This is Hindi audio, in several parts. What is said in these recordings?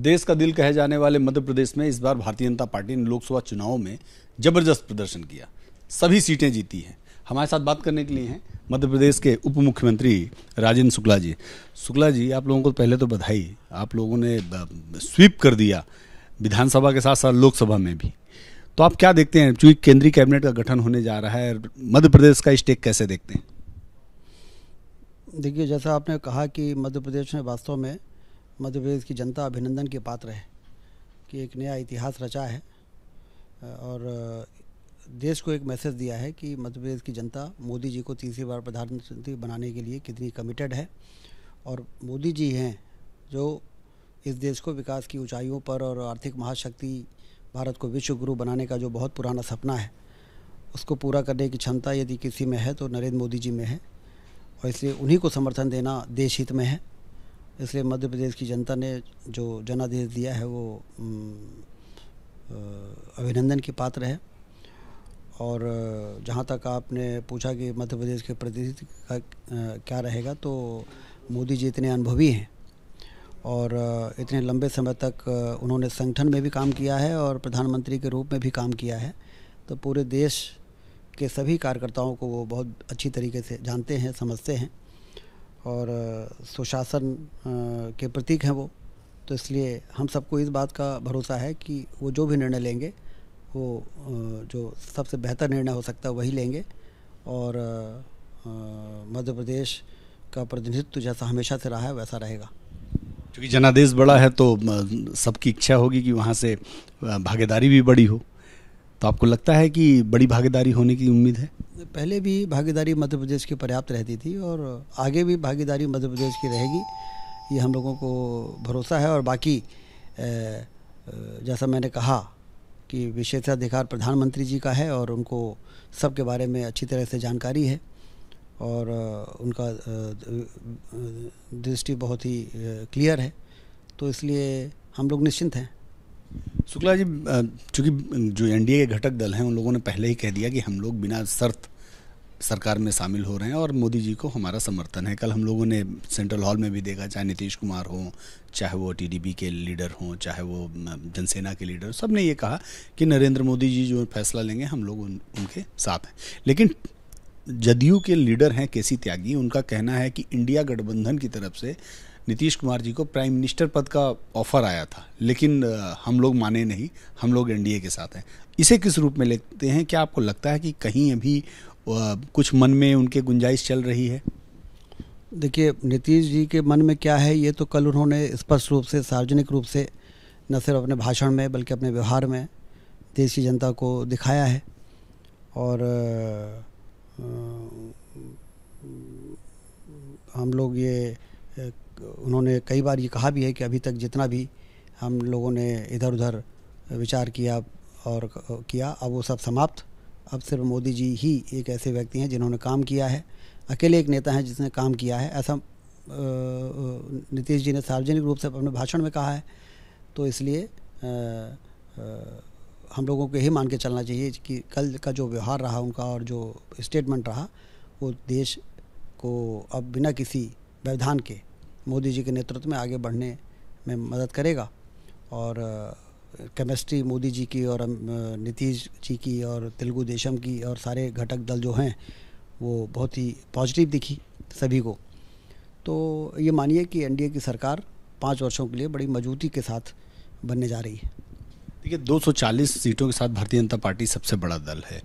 देश का दिल कहे जाने वाले मध्य प्रदेश में इस बार भारतीय जनता पार्टी ने लोकसभा चुनाव में जबरदस्त प्रदर्शन किया सभी सीटें जीती हैं हमारे साथ बात करने के लिए हैं मध्य प्रदेश के उप मुख्यमंत्री राजेंद्र शुक्ला जी शुक्ला जी आप लोगों को तो पहले तो बधाई आप लोगों ने स्वीप कर दिया विधानसभा के साथ साथ लोकसभा में भी तो आप क्या देखते हैं चूंकि केंद्रीय कैबिनेट का गठन होने जा रहा है मध्य प्रदेश का स्टेक कैसे देखते हैं देखिए जैसा आपने कहा कि मध्य प्रदेश में वास्तव में मध्य प्रदेश की जनता अभिनंदन के पात्र है कि एक नया इतिहास रचा है और देश को एक मैसेज दिया है कि मध्य प्रदेश की जनता मोदी जी को तीसरी बार प्रधानमंत्री बनाने के लिए कितनी कमिटेड है और मोदी जी हैं जो इस देश को विकास की ऊंचाइयों पर और आर्थिक महाशक्ति भारत को विश्व गुरु बनाने का जो बहुत पुराना सपना है उसको पूरा करने की क्षमता यदि किसी में है तो नरेंद्र मोदी जी में है और इसलिए उन्हीं को समर्थन देना देश हित में है इसलिए मध्य प्रदेश की जनता ने जो जनादेश दिया है वो अभिनंदन के पात्र है और जहाँ तक आपने पूछा कि मध्य प्रदेश के प्रतिनिधि का क्या रहेगा तो मोदी जी इतने अनुभवी हैं और इतने लंबे समय तक उन्होंने संगठन में भी काम किया है और प्रधानमंत्री के रूप में भी काम किया है तो पूरे देश के सभी कार्यकर्ताओं को वो बहुत अच्छी तरीके से जानते हैं समझते हैं और सुशासन के प्रतीक हैं वो तो इसलिए हम सबको इस बात का भरोसा है कि वो जो भी निर्णय लेंगे वो जो सबसे बेहतर निर्णय हो सकता है वही लेंगे और मध्य प्रदेश का प्रतिनिधित्व जैसा हमेशा से रहा है वैसा रहेगा क्योंकि जनादेश बड़ा है तो सबकी इच्छा होगी कि वहाँ से भागीदारी भी बड़ी हो तो आपको लगता है कि बड़ी भागीदारी होने की उम्मीद है पहले भी भागीदारी मध्य प्रदेश की पर्याप्त रहती थी और आगे भी भागीदारी मध्य प्रदेश की रहेगी ये हम लोगों को भरोसा है और बाकी जैसा मैंने कहा कि विशेषाधिकार प्रधानमंत्री जी का है और उनको सब के बारे में अच्छी तरह से जानकारी है और उनका दृष्टि बहुत ही क्लियर है तो इसलिए हम लोग निश्चिंत हैं शुक्ला जी चूंकि जो एनडीए के घटक दल हैं उन लोगों ने पहले ही कह दिया कि हम लोग बिना शर्त सरकार में शामिल हो रहे हैं और मोदी जी को हमारा समर्थन है कल हम लोगों ने सेंट्रल हॉल में भी देखा चाहे नीतीश कुमार हों चाहे वो टीडीपी के लीडर हों चाहे वो जनसेना के लीडर सब ने ये कहा कि नरेंद्र मोदी जी जो फैसला लेंगे हम लोग उन, उनके साथ हैं लेकिन जदयू के लीडर हैं के सी त्यागी उनका कहना है कि इंडिया गठबंधन की तरफ से नीतीश कुमार जी को प्राइम मिनिस्टर पद का ऑफर आया था लेकिन हम लोग माने नहीं हम लोग एनडीए के साथ हैं इसे किस रूप में लेते हैं क्या आपको लगता है कि कहीं अभी कुछ मन में उनके गुंजाइश चल रही है देखिए नीतीश जी के मन में क्या है ये तो कल उन्होंने स्पष्ट रूप से सार्वजनिक रूप से न सिर्फ अपने भाषण में बल्कि अपने व्यवहार में देश की जनता को दिखाया है और हम लोग ये उन्होंने कई बार ये कहा भी है कि अभी तक जितना भी हम लोगों ने इधर उधर विचार किया और किया अब वो सब समाप्त अब सिर्फ मोदी जी ही एक ऐसे व्यक्ति हैं जिन्होंने काम किया है अकेले एक नेता हैं जिसने काम किया है ऐसा नीतीश जी ने सार्वजनिक रूप से अपने भाषण में कहा है तो इसलिए हम लोगों को यही मान के चलना चाहिए कि कल का जो व्यवहार रहा उनका और जो स्टेटमेंट रहा वो देश को अब बिना किसी व्यवधान के मोदी जी के नेतृत्व में आगे बढ़ने में मदद करेगा और केमिस्ट्री मोदी जी की और नीतीश जी की और तेलुगु देशम की और सारे घटक दल जो हैं वो बहुत ही पॉजिटिव दिखी सभी को तो ये मानिए कि एनडीए की सरकार पाँच वर्षों के लिए बड़ी मजबूती के साथ बनने जा रही है देखिए 240 सीटों के साथ भारतीय जनता पार्टी सबसे बड़ा दल है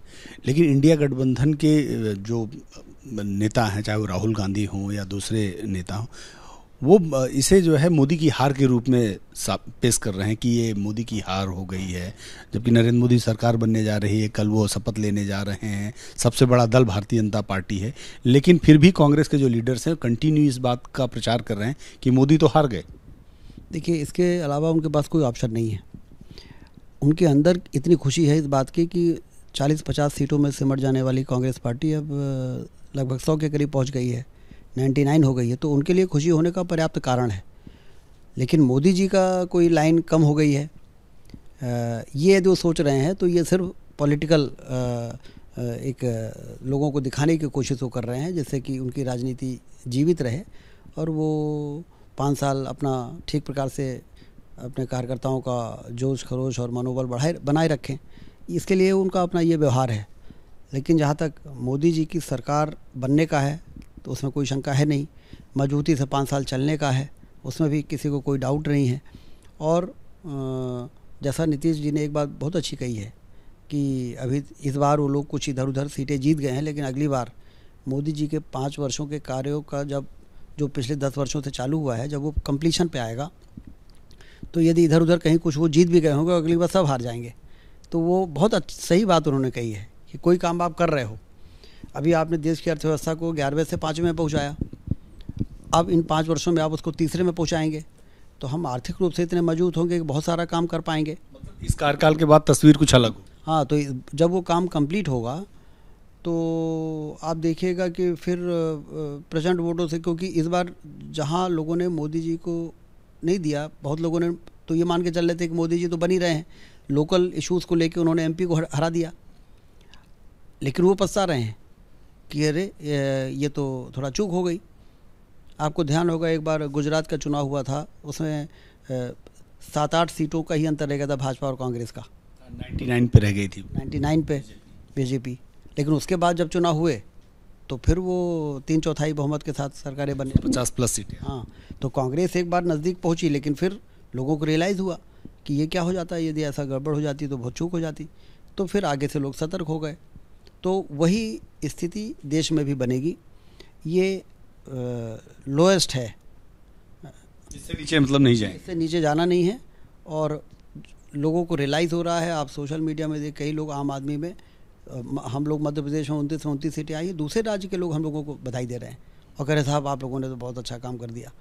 लेकिन इंडिया गठबंधन के जो नेता हैं चाहे वो राहुल गांधी हों या दूसरे नेता हों वो इसे जो है मोदी की हार के रूप में पेश कर रहे हैं कि ये मोदी की हार हो गई है जबकि नरेंद्र मोदी सरकार बनने जा रही है कल वो शपथ लेने जा रहे हैं सबसे बड़ा दल भारतीय जनता पार्टी है लेकिन फिर भी कांग्रेस के जो लीडर्स हैं कंटिन्यू इस बात का प्रचार कर रहे हैं कि मोदी तो हार गए देखिए इसके अलावा उनके पास कोई ऑप्शन नहीं है उनके अंदर इतनी खुशी है इस बात की कि चालीस पचास सीटों में सिमट जाने वाली कांग्रेस पार्टी अब लगभग सौ के करीब पहुँच गई है 99 हो गई है तो उनके लिए खुशी होने का पर्याप्त कारण है लेकिन मोदी जी का कोई लाइन कम हो गई है ये जो सोच रहे हैं तो ये सिर्फ पॉलिटिकल एक लोगों को दिखाने की कोशिश वो कर रहे हैं जिससे कि उनकी राजनीति जीवित रहे और वो पाँच साल अपना ठीक प्रकार से अपने कार्यकर्ताओं का जोश खरोश और मनोबल बढ़ाए बनाए रखें इसके लिए उनका अपना ये व्यवहार है लेकिन जहाँ तक मोदी जी की सरकार बनने का है तो उसमें कोई शंका है नहीं मजबूती से पाँच साल चलने का है उसमें भी किसी को कोई डाउट नहीं है और जैसा नीतीश जी ने एक बात बहुत अच्छी कही है कि अभी इस बार वो लोग कुछ इधर उधर सीटें जीत गए हैं लेकिन अगली बार मोदी जी के पाँच वर्षों के कार्यों का जब जो पिछले दस वर्षों से चालू हुआ है जब वो कम्प्लीशन पे आएगा तो यदि इधर उधर कहीं कुछ वो जीत भी गए होंगे अगली बार सब हार जाएंगे तो वो बहुत सही बात उन्होंने कही है कि कोई काम आप कर रहे हो अभी आपने देश की अर्थव्यवस्था को ग्यारहवें से पाँचवें में पहुँचाया अब इन पाँच वर्षों में आप उसको तीसरे में पहुँचाएंगे तो हम आर्थिक रूप से इतने मजबूत होंगे कि बहुत सारा काम कर पाएंगे मतलब इस कार्यकाल के बाद तस्वीर कुछ अलग हो हाँ तो जब वो काम कंप्लीट होगा तो आप देखिएगा कि फिर प्रचंड वोटों से क्योंकि इस बार जहाँ लोगों ने मोदी जी को नहीं दिया बहुत लोगों ने तो ये मान के चल रहे थे कि मोदी जी तो बनी रहे हैं लोकल इश्यूज़ को लेके उन्होंने एमपी को हरा दिया लेकिन वो पछता रहे हैं कि अरे ये तो थोड़ा चूक हो गई आपको ध्यान होगा एक बार गुजरात का चुनाव हुआ था उसमें सात आठ सीटों का ही अंतर रह गया था भाजपा और कांग्रेस का 99 पे रह गई थी 99 पे बीजेपी लेकिन उसके बाद जब चुनाव हुए तो फिर वो तीन चौथाई बहुमत के साथ सरकारें बनी पचास प्लस सीटें हाँ तो कांग्रेस एक बार नज़दीक पहुंची लेकिन फिर लोगों को रियलाइज़ हुआ कि ये क्या हो जाता है यदि ऐसा गड़बड़ हो जाती तो बहुत चूक हो जाती तो फिर आगे से लोग सतर्क हो गए तो वही स्थिति देश में भी बनेगी ये लोएस्ट है इससे नीचे मतलब नहीं जाए इससे नीचे जाना नहीं है और लोगों को रियलाइज़ हो रहा है आप सोशल मीडिया में देख कई लोग आम आदमी में हम लोग मध्य प्रदेश में उनतीस उनतीस सीटें आई हैं दूसरे राज्य के लोग हम लोगों को बधाई दे रहे हैं और कह रहे साहब आप लोगों ने तो बहुत अच्छा काम कर दिया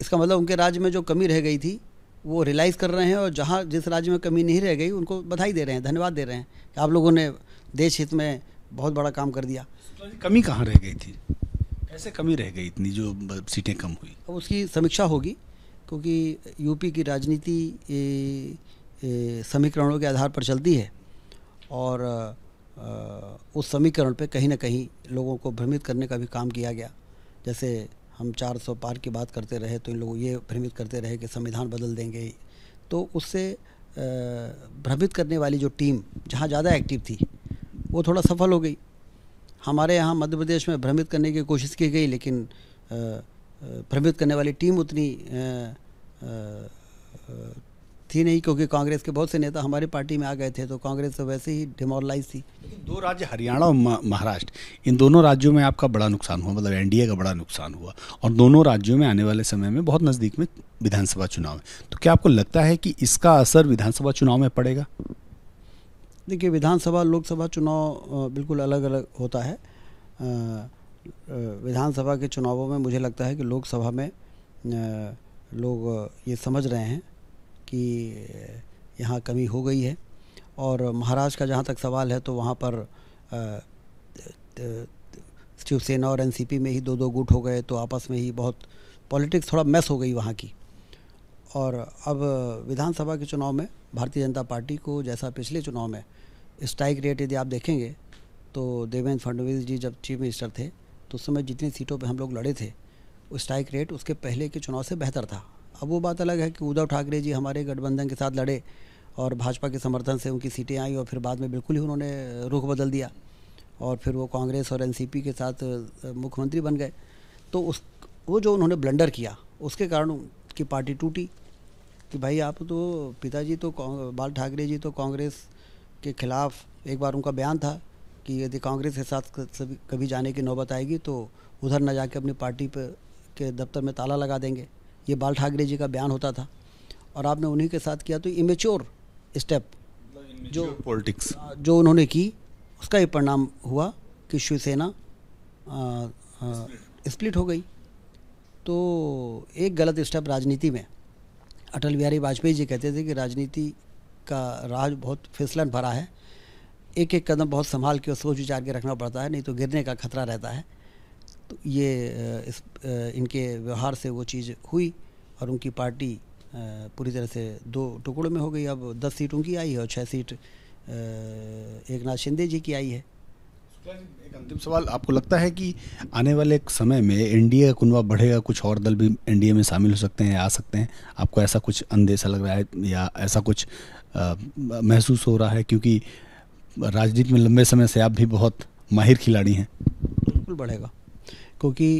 इसका मतलब उनके राज्य में जो कमी रह गई थी वो रियलाइज़ कर रहे हैं और जहाँ जिस राज्य में कमी नहीं रह गई उनको बधाई दे रहे हैं धन्यवाद दे रहे हैं कि आप लोगों ने देश हित में बहुत बड़ा काम कर दिया तो कमी कहाँ रह गई थी कैसे कमी रह गई इतनी जो सीटें कम हुई अब उसकी समीक्षा होगी क्योंकि यूपी की राजनीति समीकरणों के आधार पर चलती है और उस समीकरण पे कहीं ना कहीं लोगों को भ्रमित करने का भी काम किया गया जैसे हम 400 पार की बात करते रहे तो इन लोग ये भ्रमित करते रहे कि संविधान बदल देंगे तो उससे भ्रमित करने वाली जो टीम जहाँ ज़्यादा एक्टिव थी वो थोड़ा सफल हो गई हमारे यहाँ मध्य प्रदेश में भ्रमित करने की कोशिश की गई लेकिन भ्रमित करने वाली टीम उतनी थी नहीं क्योंकि कांग्रेस के बहुत से नेता हमारी पार्टी में आ गए थे तो कांग्रेस तो वैसे ही डिमोरलाइज थी दो राज्य हरियाणा और महाराष्ट्र इन दोनों राज्यों में आपका बड़ा नुकसान हुआ मतलब एनडीए का बड़ा नुकसान हुआ और दोनों राज्यों में आने वाले समय में बहुत नज़दीक में विधानसभा चुनाव है तो क्या आपको लगता है कि इसका असर विधानसभा चुनाव में पड़ेगा देखिए विधानसभा लोकसभा चुनाव बिल्कुल अलग अलग होता है विधानसभा के चुनावों में मुझे लगता है कि लोकसभा में लोग ये समझ रहे हैं कि यहाँ कमी हो गई है और महाराष्ट्र का जहाँ तक सवाल है तो वहाँ पर शिवसेना और एनसीपी में ही दो दो गुट हो गए तो आपस में ही बहुत पॉलिटिक्स थोड़ा मैस हो गई वहाँ की और अब विधानसभा के चुनाव में भारतीय जनता पार्टी को जैसा पिछले चुनाव में स्ट्राइक रेट यदि आप देखेंगे तो देवेंद्र फडणवीस जी जब चीफ मिनिस्टर थे तो उस समय जितनी सीटों पर हम लोग लड़े थे वो स्ट्राइक रेट उसके पहले के चुनाव से बेहतर था अब वो बात अलग है कि उद्धव ठाकरे जी हमारे गठबंधन के साथ लड़े और भाजपा के समर्थन से उनकी सीटें आई और फिर बाद में बिल्कुल ही उन्होंने रुख बदल दिया और फिर वो कांग्रेस और एनसीपी के साथ मुख्यमंत्री बन गए तो उस वो जो उन्होंने ब्लंडर किया उसके कारण उनकी पार्टी टूटी कि भाई आप तो पिताजी तो बाल ठाकरे जी तो कांग्रेस के खिलाफ एक बार उनका बयान था कि यदि कांग्रेस के साथ कभी जाने की नौबत आएगी तो उधर न जाके अपनी पार्टी पर के दफ्तर में ताला लगा देंगे ये बाल ठाकरे जी का बयान होता था और आपने उन्हीं के साथ किया तो इमेच्योर स्टेप जो पॉलिटिक्स जो उन्होंने की उसका ये परिणाम हुआ कि शिवसेना स्प्लिट हो गई तो एक गलत स्टेप राजनीति में अटल बिहारी वाजपेयी जी कहते थे कि राजनीति का राज बहुत फिसलन भरा है एक एक कदम बहुत संभाल के और सोच विचार के रखना पड़ता है नहीं तो गिरने का खतरा रहता है तो ये इस इनके व्यवहार से वो चीज़ हुई और उनकी पार्टी पूरी तरह से दो टुकड़ों में हो गई अब दस सीट उनकी आई है और छः सीट एक नाथ शिंदे जी की आई है एक अंतिम सवाल आपको लगता है कि आने वाले समय में एनडीए का कुनवा बढ़ेगा कुछ और दल भी एनडीए में शामिल हो सकते हैं आ सकते हैं आपको ऐसा कुछ अंदेशा लग रहा है या ऐसा कुछ महसूस हो रहा है क्योंकि राजनीति में लंबे समय से आप भी बहुत माहिर खिलाड़ी हैं बिल्कुल बढ़ेगा क्योंकि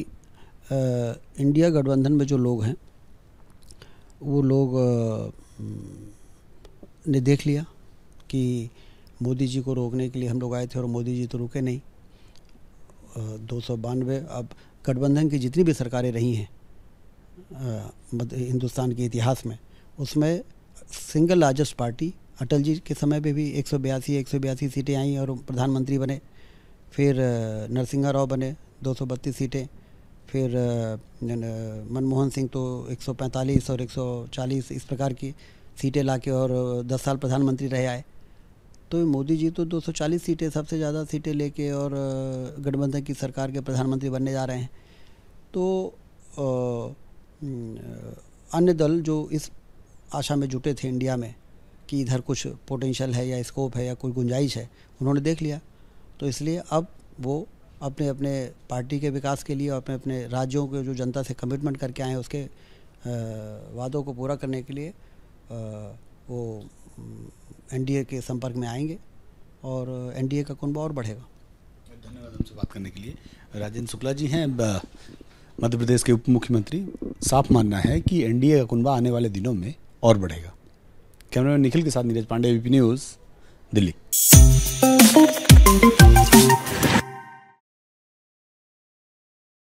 इंडिया गठबंधन में जो लोग हैं वो लोग आ, ने देख लिया कि मोदी जी को रोकने के लिए हम लोग आए थे और मोदी जी तो रुके नहीं दो सौ बानवे अब गठबंधन की जितनी भी सरकारें रही हैं हिंदुस्तान के इतिहास में उसमें single largest party Atal ji के समय पे भी एक सौ बयासी एक सौ बयासी सीटें आईं और प्रधानमंत्री बने फिर नरसिंह राव बने दो सौ बत्तीस सीटें फिर मनमोहन सिंह तो 145 और 140 इस प्रकार की सीटें लाके और 10 साल प्रधानमंत्री रहे आए तो मोदी जी तो 240 सीटें सबसे ज़्यादा सीटें लेके और गठबंधन की सरकार के प्रधानमंत्री बनने जा रहे हैं तो अन्य दल जो इस आशा में जुटे थे इंडिया में कि इधर कुछ पोटेंशियल है या स्कोप है या कोई गुंजाइश है उन्होंने देख लिया तो इसलिए अब वो अपने अपने पार्टी के विकास के लिए और अपने अपने राज्यों के जो जनता से कमिटमेंट करके आए हैं उसके वादों को पूरा करने के लिए वो एनडीए के संपर्क में आएंगे और एनडीए का कुनबा और बढ़ेगा धन्यवाद हमसे बात करने के लिए राजेंद्र शुक्ला जी हैं मध्य प्रदेश के उप मुख्यमंत्री साफ मानना है कि एनडीए का कुनबा आने वाले दिनों में और बढ़ेगा कैमरा निखिल के साथ नीरज पांडे वीपी न्यूज़ दिल्ली